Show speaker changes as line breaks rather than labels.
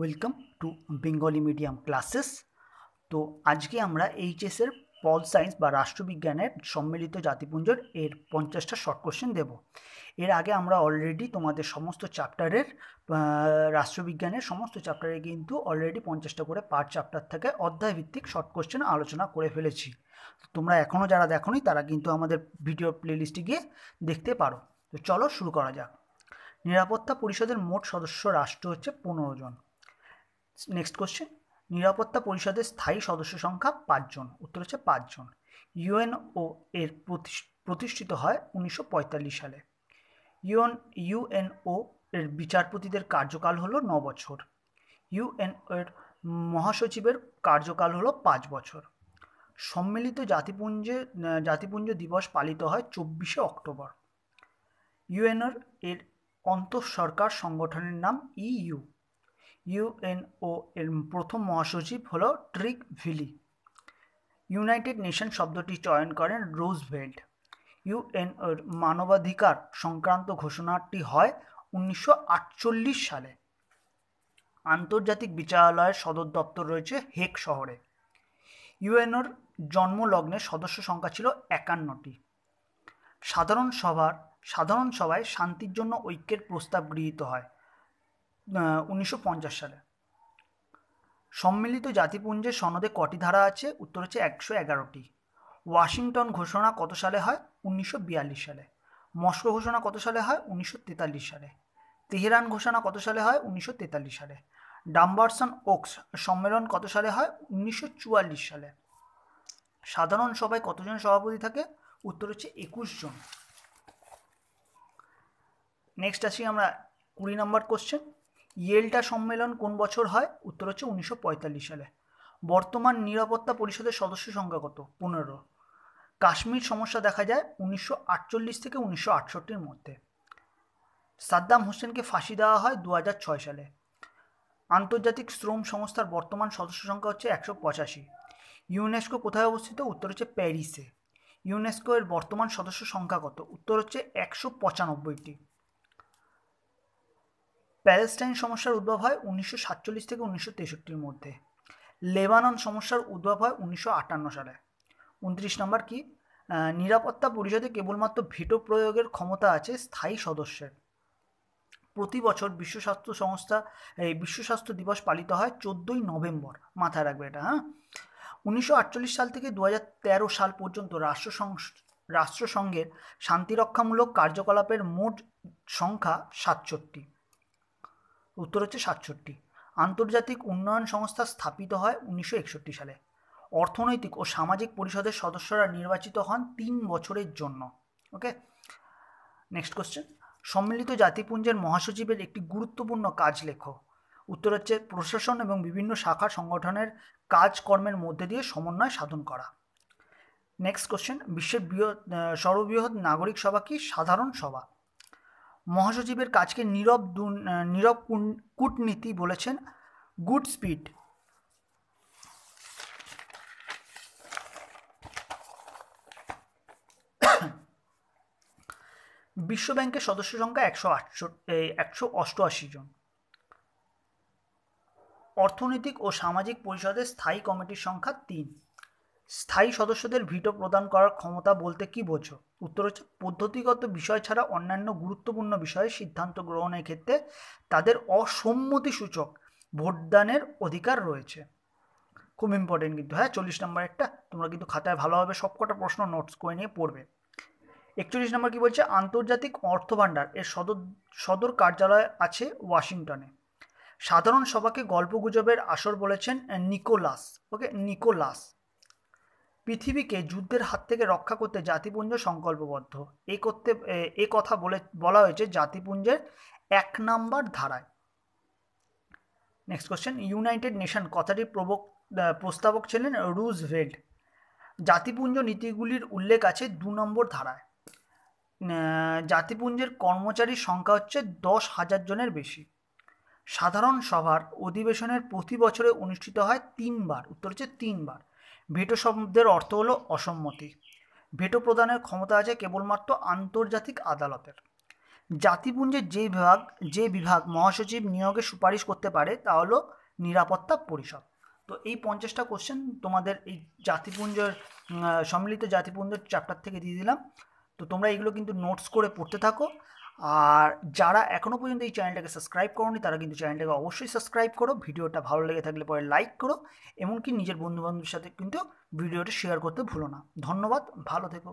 welcome to Bengali medium classes তো আজকে আমরা এইচএসের পল সায়েন্স বা রাষ্ট্রবিজ্ঞানের সম্মিলিত জাতিপুঞ্জর এর পঞ্চাশটা শর্ট কোশ্চেন দেবো এর আগে আমরা অলরেডি তোমাদের সমস্ত চ্যাপ্টারের রাষ্ট্রবিজ্ঞানের সমস্ত চ্যাপ্টারে কিন্তু অলরেডি পঞ্চাশটা করে পার চ্যাপ্টার থেকে অধ্যায়ভিত্তিক শর্ট কোশ্চেন আলোচনা করে ফেলেছি তোমরা এখনও যারা দেখোনি তারা কিন্তু আমাদের ভিডিও প্লেলিস্টে গিয়ে দেখতে পারো তো চলো শুরু করা যাক নিরাপত্তা পরিষদের মোট সদস্য রাষ্ট্র হচ্ছে পনেরো জন নেক্সট কোশ্চেন নিরাপত্তা পরিষদের স্থায়ী সদস্য সংখ্যা পাঁচজন উত্তর হচ্ছে পাঁচজন ইউএনও এর প্রতিষ্ঠিত হয় উনিশশো সালে ইউএন ইউএনও এর বিচারপতিদের কার্যকাল হলো ন বছর ইউএনও এর মহাসচিবের কার্যকাল হলো পাঁচ বছর সম্মিলিত জাতিপুঞ্জে জাতিপুঞ্জ দিবস পালিত হয় চব্বিশে অক্টোবর ইউএনওর এর অন্তঃসরকার সংগঠনের নাম ইউ e ইউএনও এর প্রথম মহাসচিব হল ট্রিক ভিলি ইউনাইটেড নেশন শব্দটি চয়ন করেন রোজভেল্ট ইউএনওর মানবাধিকার সংক্রান্ত ঘোষণাটি হয় উনিশশো সালে আন্তর্জাতিক বিচারালয়ের সদর দপ্তর রয়েছে হেক শহরে ইউএনওর জন্মলগ্নে সদস্য সংখ্যা ছিল একান্নটি সাধারণ সভার সাধারণ সভায় শান্তির জন্য ঐক্যের প্রস্তাব গৃহীত হয় উনিশশো সালে সম্মিলিত জাতিপুঞ্জের সনদে কটি ধারা আছে উত্তর হচ্ছে একশো এগারোটি ওয়াশিংটন ঘোষণা কত সালে হয় উনিশশো সালে মস্কো ঘোষণা কত সালে হয় উনিশশো সালে তেহরান ঘোষণা কত সালে হয় উনিশশো সালে ডাম্বারসন ওক্স সম্মেলন কত সালে হয় উনিশশো সালে সাধারণ সভায় কতজন সভাপতি থাকে উত্তর হচ্ছে একুশ জন নেক্সট আসি আমরা কুড়ি নম্বর কোশ্চেন ইয়েলটা সম্মেলন কোন বছর হয় উত্তর হচ্ছে উনিশশো সালে বর্তমান নিরাপত্তা পরিষদের সদস্য সংখ্যা কত পনেরো কাশ্মীর সমস্যা দেখা যায় উনিশশো থেকে উনিশশো মধ্যে সাদ্দাম হোসেনকে ফাঁসি দেওয়া হয় দু সালে আন্তর্জাতিক শ্রম সংস্থার বর্তমান সদস্য সংখ্যা হচ্ছে একশো পঁচাশি ইউনেস্কো কোথায় অবস্থিত উত্তর হচ্ছে প্যারিসে ইউনেস্কো এর বর্তমান সদস্য সংখ্যা কত উত্তর হচ্ছে একশো পঁচানব্বইটি প্যালেস্টাইন সমস্যার উদ্ভব হয় উনিশশো সাতচল্লিশ থেকে উনিশশো তেষট্টির মধ্যে লেবানন সমস্যার উদ্ভব হয় উনিশশো আটান্ন সালে উনত্রিশ নম্বর কি নিরাপত্তা পরিষদে কেবলমাত্র ভেটো প্রয়োগের ক্ষমতা আছে স্থায়ী সদস্যের প্রতি বছর বিশ্ব স্বাস্থ্য সংস্থা এই বিশ্ব স্বাস্থ্য দিবস পালিত হয় চোদ্দোই নভেম্বর মাথায় রাখবে এটা হ্যাঁ উনিশশো সাল থেকে দু সাল পর্যন্ত রাষ্ট্রসংঘ রাষ্ট্রসংঘের শান্তিরক্ষামূলক কার্যকলাপের মোট সংখ্যা সাতষট্টি উত্তর হচ্ছে সাতষট্টি আন্তর্জাতিক উন্নয়ন সংস্থা স্থাপিত হয় উনিশশো একষট্টি সালে অর্থনৈতিক ও সামাজিক পরিষদের সদস্যরা নির্বাচিত হন তিন বছরের জন্য ওকে নেক্সট কোশ্চেন সম্মিলিত জাতিপুঞ্জের মহাসচিবের একটি গুরুত্বপূর্ণ কাজ লেখ উত্তর হচ্ছে প্রশাসন এবং বিভিন্ন শাখা সংগঠনের কাজকর্মের মধ্যে দিয়ে সমন্বয় সাধন করা নেক্সট কোশ্চেন বিশ্বের বৃহৎ সর্ববৃহৎ নাগরিক সভা কি সাধারণ সভা মহাসচিবের কাজকে নীরব নীরব কূটনীতি বলেছেন গুড স্পিড বিশ্বব্যাংকের সদস্য সংখ্যা একশো একশো অষ্টআশি জন অর্থনৈতিক ও সামাজিক পরিষদের স্থায়ী কমিটির সংখ্যা তিন স্থায়ী সদস্যদের ভিটো প্রদান করার ক্ষমতা বলতে কি বোঝো উত্তর হচ্ছে পদ্ধতিগত বিষয় ছাড়া অন্যান্য গুরুত্বপূর্ণ বিষয়ে সিদ্ধান্ত গ্রহণের ক্ষেত্রে তাদের অসম্মতি সূচক ভোটদানের অধিকার রয়েছে খুব ইম্পর্টেন্ট কিন্তু হ্যাঁ চল্লিশ নম্বর একটা তোমরা কিন্তু খাতায় ভালোভাবে সবকটা প্রশ্ন নোটস করে নিয়ে পড়বে একচল্লিশ নম্বর কি বলছে আন্তর্জাতিক অর্থ ভাণ্ডার এর সদর সদর কার্যালয় আছে ওয়াশিংটনে সাধারণ সভাকে গল্পগুজবের আসর বলেছেন নিকোলাস ওকে নিকোলাস পৃথিবীকে যুদ্ধের হাত থেকে রক্ষা করতে জাতিপুঞ্জ সংকল্পবদ্ধ এ করতে এ কথা বলে বলা হয়েছে জাতিপুঞ্জের এক নাম্বার ধারায় নেক্সট কোশ্চেন ইউনাইটেড নেশন কথাটি প্রবক প্রস্তাবক ছিলেন রুজভেল্ট জাতিপুঞ্জ নীতিগুলির উল্লেখ আছে দু নম্বর ধারায় জাতিপুঞ্জের কর্মচারীর সংখ্যা হচ্ছে দশ হাজার জনের বেশি সাধারণ সভার অধিবেশনের প্রতি বছরে অনুষ্ঠিত হয় তিনবার উত্তর হচ্ছে তিনবার ভেটো শব্দের অর্থ হলো অসম্মতি ভেটো প্রদানের ক্ষমতা আছে কেবলমাত্র আন্তর্জাতিক আদালতের জাতিপুঞ্জের যে বিভাগ যে বিভাগ মহাসচিব নিয়োগে সুপারিশ করতে পারে তা হলো নিরাপত্তা পরিষদ তো এই পঞ্চাশটা কোশ্চেন তোমাদের এই জাতিপুঞ্জের সম্মিলিত জাতিপুঞ্জের চ্যাপ্টার থেকে দিয়ে দিলাম তো তোমরা এগুলো কিন্তু নোটস করে পড়তে থাকো আর যারা এখনও পর্যন্ত এই চ্যানেলটাকে সাবস্ক্রাইব করনি তারা কিন্তু চ্যানেলটাকে অবশ্যই সাবস্ক্রাইব করো ভিডিওটা ভালো লেগে থাকলে পরে লাইক করো এমনকি নিজের বন্ধুবান্ধবের সাথে কিন্তু ভিডিওটা শেয়ার করতে ভুলো না ধন্যবাদ ভালো থেকো